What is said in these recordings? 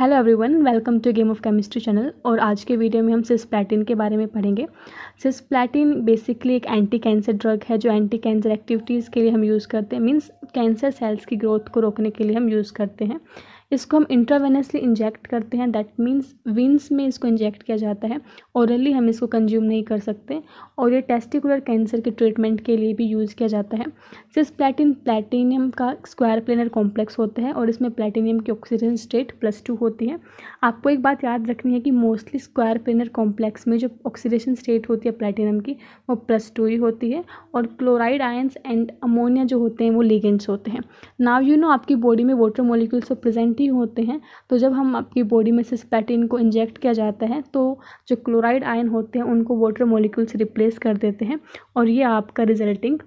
hello everyone welcome to game of chemistry channel और आज के वीडियो में हम सिस्प्लैटिन के बारे में पढ़ेंगे प्लेटिन बेसिकली एक एंटी कैंसर ड्रग है जो एंटी कैंसर एक्टिविटीज़ के लिए हम यूज़ करते हैं मींस कैंसर सेल्स की ग्रोथ को रोकने के लिए हम यूज़ करते हैं इसको हम इंट्रावेनसली इंजेक्ट करते हैं दैट मीन्स विन्स में इसको इंजेक्ट किया जाता है औरली हम इसको कंज्यूम नहीं कर सकते और ये टेस्टिकुलर कैंसर के ट्रीटमेंट के लिए भी यूज़ किया जाता है सिर्फ प्लेटिन प्लेटिनियम का स्क्वायर प्लेनर कॉम्प्लेक्स होता है और इसमें प्लेटिनियम की ऑक्सीजन स्टेट प्लस टू होती है आपको एक बात याद रखनी है कि मोस्टली स्क्वायर प्लेनर कॉम्प्लेक्स में जो ऑक्सीडेशन स्टेट होती है प्लेटिनियम की वो प्लस टू ही होती है और क्लोराइड आयन्स एंड अमोनिया जो होते हैं वो लीगेंट्स होते हैं नाव यू नो आपकी बॉडी में वाटर मोलिक्यूल्स प्रेजेंट एंटी होते हैं तो जब हम आपकी बॉडी में सिस्पैटिन को इंजेक्ट किया जाता है तो जो क्लोराइड आयन होते हैं उनको वाटर मोलिकुल्स रिप्लेस कर देते हैं और ये आपका रिजल्टिंग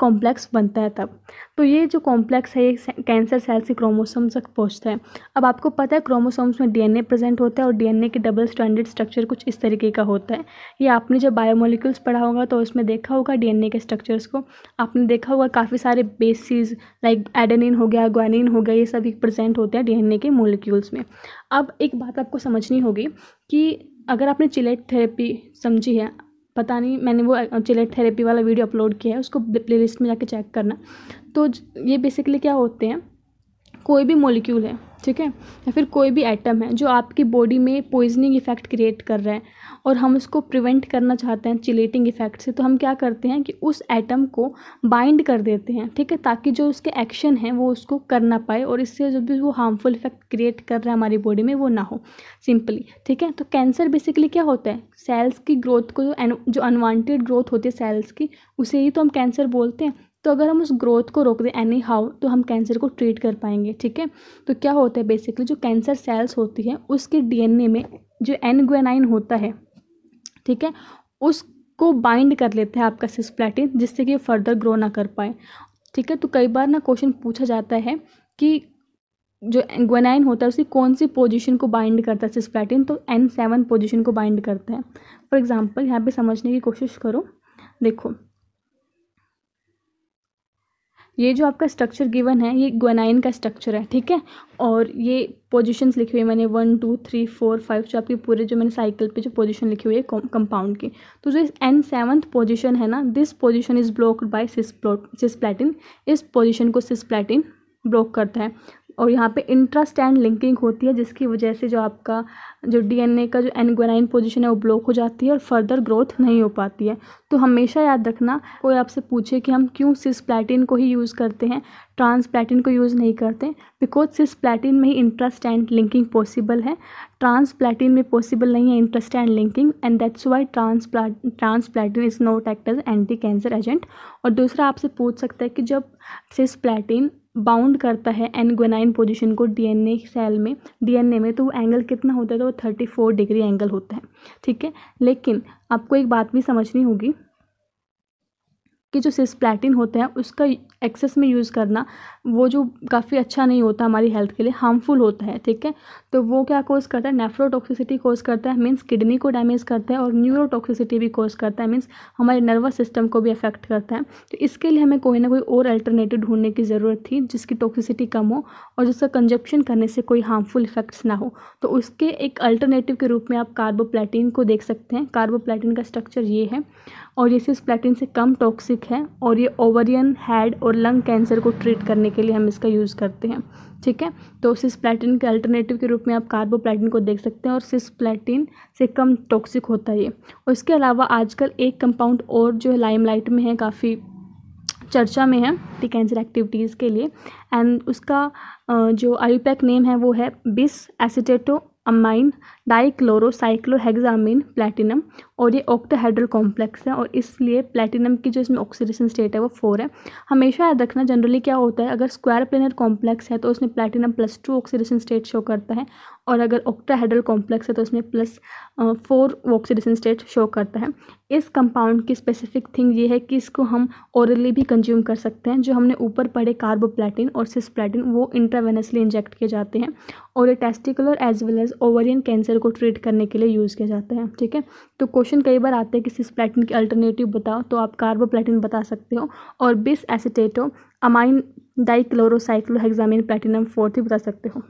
कॉम्प्लेक्स बनता है तब तो ये जो कॉम्प्लेक्स है ये कैंसर सेल से क्रोमोसोम्स तक पहुंचता है अब आपको पता है क्रोमोसोम्स में डीएनए प्रेजेंट होता है और डीएनए के डबल स्टैंडर्ड स्ट्रक्चर कुछ इस तरीके का होता है ये आपने जब बायोमोलिक्यूल्स पढ़ा होगा तो उसमें देखा होगा डीएनए के स्ट्रक्चर्स को आपने देखा होगा काफ़ी सारे बेसिस लाइक एडेनिन हो गया ग्वानिन हो गया ये सभी प्रजेंट होते हैं डी के मोलिक्यूल्स में अब एक बात आपको समझनी होगी कि अगर आपने चिलेट थेरेपी समझी है पता नहीं मैंने वो चिलेट थेरेपी वाला वीडियो अपलोड किया है उसको प्ले में जाके चेक करना तो ये बेसिकली क्या होते हैं कोई भी मोलिक्यूल है ठीक है या फिर कोई भी आइटम है जो आपकी बॉडी में पॉइजनिंग इफ़ेक्ट क्रिएट कर रहा है और हम उसको प्रिवेंट करना चाहते हैं चिलेटिंग इफ़ेक्ट से तो हम क्या करते हैं कि उस आइटम को बाइंड कर देते हैं ठीक है ताकि जो उसके एक्शन हैं वो उसको कर ना पाए और इससे जो भी वो हार्मफुल इफ़ेक्ट क्रिएट कर रहा है हमारी बॉडी में वो ना हो सिंपली ठीक है तो कैंसर बेसिकली क्या होता है सेल्स की ग्रोथ को जो जो अनवांटेड ग्रोथ होती है सेल्स की उसे ही तो हम कैंसर बोलते हैं तो अगर हम उस ग्रोथ को रोक दें एनी हाउ तो हम कैंसर को ट्रीट कर पाएंगे ठीक है तो क्या होता है बेसिकली जो कैंसर सेल्स होती है उसके डीएनए में जो एनग्वेनाइन होता है ठीक है उसको बाइंड कर लेते हैं आपका सिस्प्लेटिन जिससे कि फर्दर ग्रो ना कर पाए ठीक है तो कई बार ना क्वेश्चन पूछा जाता है कि जो एनग्वेनाइन होता है उसकी कौन सी पोजीशन को बाइंड करता है सिस्प्लेटिन तो एन सेवन पोजिशन को बाइंड करता है फॉर एग्ज़ाम्पल यहाँ पे समझने की कोशिश करो देखो ये जो आपका स्ट्रक्चर गिवन है ये ग्वेनाइन का स्ट्रक्चर है ठीक है और ये पोजीशंस लिखी हुई मैंने one two three four five जो आपके पूरे जो मैंने साइकिल पे जो पोजीशन लिखी हुई है कंपाउंड की तो जो एन सेवन्थ पोजिशन है ना this position is blocked by cis cisplatin इस पोजिशन को सिस्प्लैटिन ब्लॉक करता है और यहाँ पे इंट्रास्टैंड लिंकिंग होती है जिसकी वजह से जो आपका जो डीएनए का जो एनग्वेनाइन पोजीशन है वो ब्लॉक हो जाती है और फर्दर ग्रोथ नहीं हो पाती है तो हमेशा याद रखना कोई आपसे पूछे कि हम क्यों सिस प्लेटिन को ही यूज़ करते हैं ट्रांसप्लैटिन को यूज़ नहीं करते बिकॉज प्लेटिन में ही इंट्रास्टैंड लिंकिंग पॉसिबल है ट्रांसप्लैटिन में पॉसिबल नहीं है intrastrand linking and that's why transplat transplatin is not act as anti cancer agent और दूसरा आपसे पूछ सकता है कि जब सिस प्लेटिन बाउंड करता है एनगोनाइन पोजीशन को डीएनए सेल में डीएनए में तो वो एंगल कितना होता है तो वो थर्टी फोर डिग्री एंगल होता है ठीक है लेकिन आपको एक बात भी समझनी होगी कि जो सिस्प्लैटिन होते हैं उसका एक्सेस में यूज़ करना वो जो काफ़ी अच्छा नहीं होता हमारी हेल्थ के लिए हार्मफुल होता है ठीक है तो वो क्या कोर्स करता है नेफ्रोटॉक्सिसिटी कोर्स करता है मीन्स किडनी को डैमेज करता है और न्यूरोटॉक्सिसिटी भी कोर्स करता है मीन्स हमारे नर्वस सिस्टम को भी अफेक्ट करता है तो इसके लिए हमें कोई ना कोई और अल्टरनेटिव ढूंढने की ज़रूरत थी जिसकी टॉक्सिसिटी कम हो और जिसका कंजप्शन करने से कोई हार्मफुल इफेक्ट्स ना हो तो उसके एक अल्टरनेटिव के रूप में आप कार्बोप्लेटिन को देख सकते हैं कार्बोप्लेटिन का स्ट्रक्चर ये है और ये सिर्फ प्लैटिन से कम टॉक्सिक टॉनिक है और ये ओवरियन हेड और लंग कैंसर को ट्रीट करने के लिए हम इसका यूज़ करते हैं ठीक है तो प्लेटिन के अल्टरनेटिव के रूप में आप कार्बोप्लैटिन को देख सकते हैं और प्लेटिन से कम टॉक्सिक होता है ये और इसके अलावा आजकल एक कंपाउंड और जो है लाइमलाइट में है काफ़ी चर्चा में है टी कैंसर एक्टिविटीज़ के लिए एंड उसका जो आयुपैक नेम है वो है बिस एसिटेटो अमाइन डाइक्लोरोसाइक्लोहेक्सामिन प्लेटिनम और ये ऑक्टाहेड्रल कॉम्प्लेक्स है और इसलिए प्लेटिनम की जो इसमें ऑक्सीडेशन स्टेट है वो फोर है हमेशा याद रखना जनरली क्या होता है अगर स्क्वायर प्लेनर कॉम्प्लेक्स है तो उसमें platinum plus two oxidation state show करता है और अगर ऑक्टाहेड्रल कॉम्प्लेक्स है तो उसमें plus four oxidation state show करता है इस कंपाउंड की स्पेसिफिक थिंग ये है कि इसको हम औरली भी कंज्यूम कर सकते हैं जो हमने ऊपर पढ़े कार्बोप्लेटिन और सिस्प्लैटिन वो इंट्रावेनसली इंजेक्ट किए जाते हैं और ये testicular as well as is ovarian cancer को ट्रीट करने के लिए यूज़ किया जाता है ठीक है तो क्वेश्चन कई बार आते हैं कि सिस्प्लैटिन की अल्टरनेटिव बताओ तो आप प्लेटिन बता सकते हो और bis acetato amine dichlorocyclo platinum fourth भी बता सकते हो